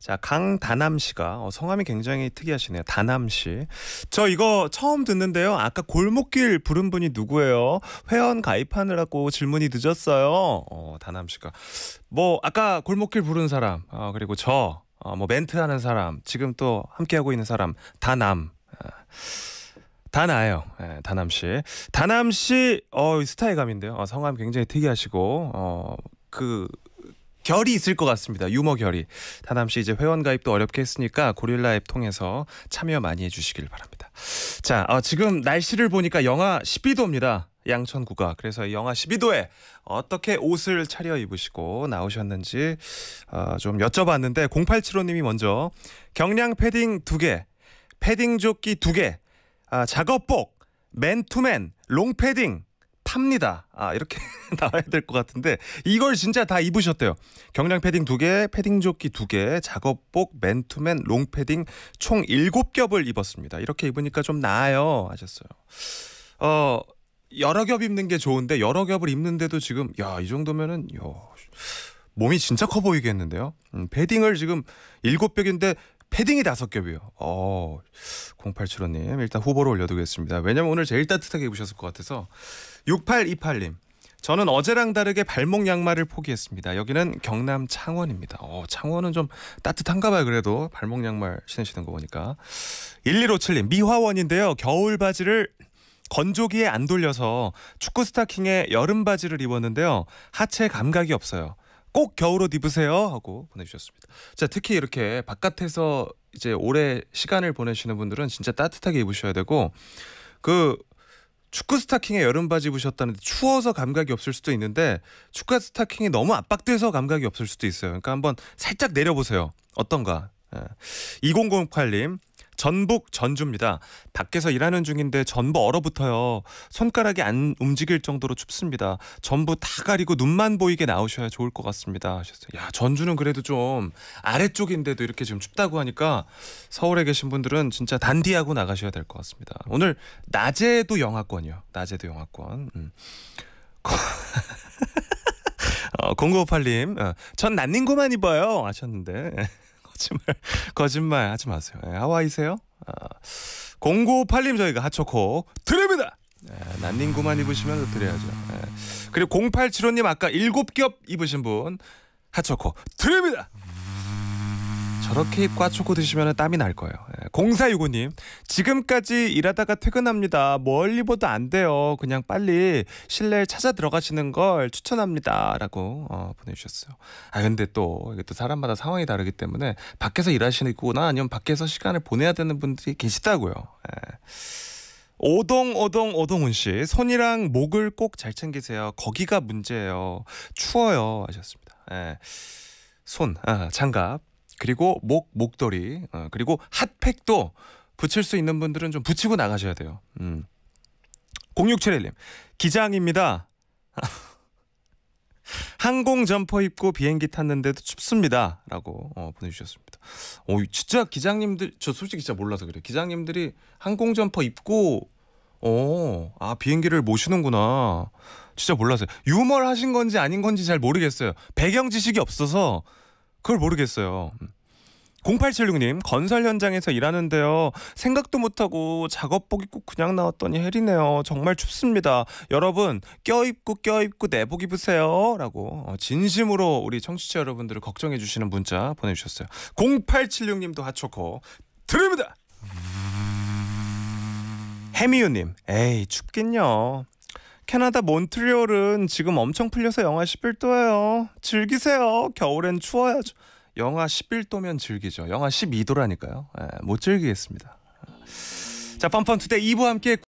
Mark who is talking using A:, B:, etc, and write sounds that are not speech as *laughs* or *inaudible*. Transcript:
A: 자, 강다남 씨가 어, 성함이 굉장히 특이하시네요. 다남 씨. 저 이거 처음 듣는데요. 아까 골목길 부른 분이 누구예요? 회원 가입하느라고 질문이 늦었어요. 어, 다남 씨가 뭐 아까 골목길 부른 사람, 어, 그리고 저, 어, 뭐 멘트하는 사람, 지금 또 함께 하고 있는 사람 다남. 어, 다 나아요. 예, 다남 씨. 다남 씨, 어, 스타의 감인데요. 어, 성함 굉장히 특이하시고, 어, 그 결이 있을 것 같습니다. 유머 결이. 다남씨 이제 회원 가입도 어렵게 했으니까 고릴라 앱 통해서 참여 많이 해주시길 바랍니다. 자, 어, 지금 날씨를 보니까 영하 12도입니다. 양천구가 그래서 영하 12도에 어떻게 옷을 차려 입으시고 나오셨는지 어, 좀 여쭤봤는데 0875님이 먼저 경량 패딩 2개, 패딩 조끼 2개, 아, 작업복, 맨투맨, 롱패딩, 탑니다. 아, 이렇게 *laughs* 나와야 될 것 같은데 이걸 진짜 다 입으셨대요. 경량 패딩 2개, 패딩 조끼 2개, 작업복, 맨투맨, 롱패딩 총 7겹을 입었습니다. 이렇게 입으니까 좀 나아요 하셨어요. 어, 여러 겹 입는 게 좋은데 여러 겹을 입는데도 지금 야, 이 정도면은 요 몸이 진짜 커 보이겠는데요. 음, 패딩을 지금 7겹인데 패딩이 다섯 겹이요. 어, 0875님 일단 후보로 올려두겠습니다. 왜냐면 오늘 제일 따뜻하게 입으셨을 것 같아서 6828님 저는 어제랑 다르게 발목 양말을 포기했습니다. 여기는 경남 창원입니다. 어, 창원은 좀 따뜻한가 봐요. 그래도 발목 양말 신으시는 거 보니까 1157님 미화원인데요. 겨울 바지를 건조기에 안 돌려서 축구 스타킹에 여름 바지를 입었는데요. 하체 감각이 없어요. 꼭 겨울옷 입으세요 하고 보내주셨습니다. 자 특히 이렇게 바깥에서 이제 오래 시간을 보내시는 분들은 진짜 따뜻하게 입으셔야 되고 그 축구 스타킹에 여름 바지 입으셨다는데 추워서 감각이 없을 수도 있는데 축구 스타킹이 너무 압박돼서 감각이 없을 수도 있어요. 그러니까 한번 살짝 내려보세요. 어떤가? 2008님 예. 전북 전주입니다. 밖에서 일하는 중인데 전부 얼어붙어요. 손가락이 안 움직일 정도로 춥습니다. 전부 다 가리고 눈만 보이게 나오셔야 좋을 것 같습니다. 하셨어요. 야 전주는 그래도 좀 아래쪽인데도 이렇게 지금 춥다고 하니까 서울에 계신 분들은 진짜 단디하고 나가셔야 될 것 같습니다. 오늘 낮에도 영하권이요. 낮에도 영하권. 음. 0958님, *laughs* 어, 어, 전 난닝구만 입어요. 아셨는데 거짓말 *laughs* 거짓말 하지 마세요. 네, 하와이세요? 아, 0 9 5 8 저희가 핫초코 드립니다. 예, 난닝구만 입으시면 드려야죠. 네. 예, 그리고 0875님 아까 일겹 입으신 분 핫초코 드립니다. 저렇게 입과 초코 드시면 땀이 날 거예요. 예, 공사유고님 지금까지 일하다가 퇴근합니다. 멀리 보도 안 돼요. 그냥 빨리 실내에 찾아 들어가시는 걸 추천합니다.라고 어, 보내주셨어요. 아 근데 또 이게 또 사람마다 상황이 다르기 때문에 밖에서 일하시는구나 아니면 밖에서 시간을 보내야 되는 분들이 계시다고요. 예. 오동 오동 오동훈 씨 손이랑 목을 꼭 잘 챙기세요. 거기가 문제예요. 추워요 하셨습니다. 예. 손 아, 장갑 그리고 목 목도리 어, 그리고 핫팩도 붙일 수 있는 분들은 좀 붙이고 나가셔야 돼요. 음. 0671님 기장입니다. *laughs* 항공 점퍼 입고 비행기 탔는데도 춥습니다라고 어, 보내주셨습니다. 어, 진짜 기장님들 저 솔직히 진짜 몰라서 그래. 기장님들이 항공 점퍼 입고 어, 아 비행기를 모시는구나. 진짜 몰라서 유머를 하신 건지 아닌 건지 잘 모르겠어요. 배경 지식이 없어서 그걸 모르겠어요. 0876님 건설 현장에서 일하는데요 생각도 못하고 작업복 입고 그냥 나왔더니 해리네요 정말 춥습니다 여러분 껴입고 껴입고 내복 입으세요 라고 어, 진심으로 우리 청취자 여러분들을 걱정해 주시는 문자 보내주셨어요 0876님도 하초코 드립니다 해미유님 에이 춥긴요 캐나다 몬트리올은 지금 엄청 풀려서 영하 11도예요. 즐기세요. 겨울엔 추워야죠. 영하 11도면 즐기죠. 영하 12도라니까요. 예, 못 즐기겠습니다. 자, 펌펀 투데이 2부 함께